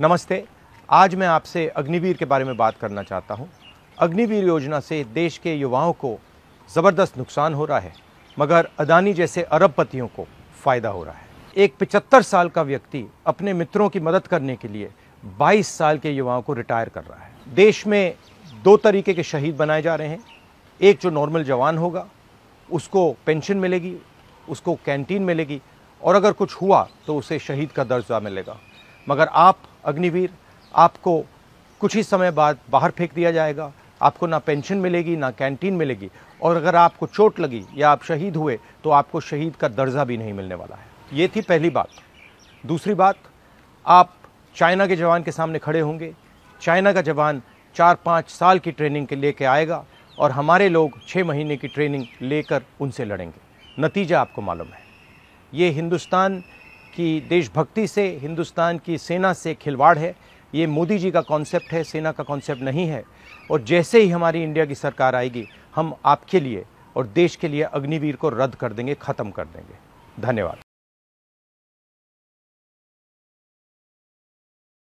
नमस्ते आज मैं आपसे अग्निवीर के बारे में बात करना चाहता हूँ अग्निवीर योजना से देश के युवाओं को ज़बरदस्त नुकसान हो रहा है मगर अदानी जैसे अरबपतियों को फ़ायदा हो रहा है एक पचहत्तर साल का व्यक्ति अपने मित्रों की मदद करने के लिए 22 साल के युवाओं को रिटायर कर रहा है देश में दो तरीके के शहीद बनाए जा रहे हैं एक जो नॉर्मल जवान होगा उसको पेंशन मिलेगी उसको कैंटीन मिलेगी और अगर कुछ हुआ तो उसे शहीद का दर्जा मिलेगा मगर आप अग्निवीर आपको कुछ ही समय बाद बाहर फेंक दिया जाएगा आपको ना पेंशन मिलेगी ना कैंटीन मिलेगी और अगर आपको चोट लगी या आप शहीद हुए तो आपको शहीद का दर्जा भी नहीं मिलने वाला है ये थी पहली बात दूसरी बात आप चाइना के जवान के सामने खड़े होंगे चाइना का जवान चार पाँच साल की ट्रेनिंग के लेके आएगा और हमारे लोग छः महीने की ट्रेनिंग लेकर उनसे लड़ेंगे नतीजा आपको मालूम है ये हिंदुस्तान कि देशभक्ति से हिंदुस्तान की सेना से खिलवाड़ है ये मोदी जी का कॉन्सेप्ट है सेना का कॉन्सेप्ट नहीं है और जैसे ही हमारी इंडिया की सरकार आएगी हम आपके लिए और देश के लिए अग्निवीर को रद्द कर देंगे ख़त्म कर देंगे धन्यवाद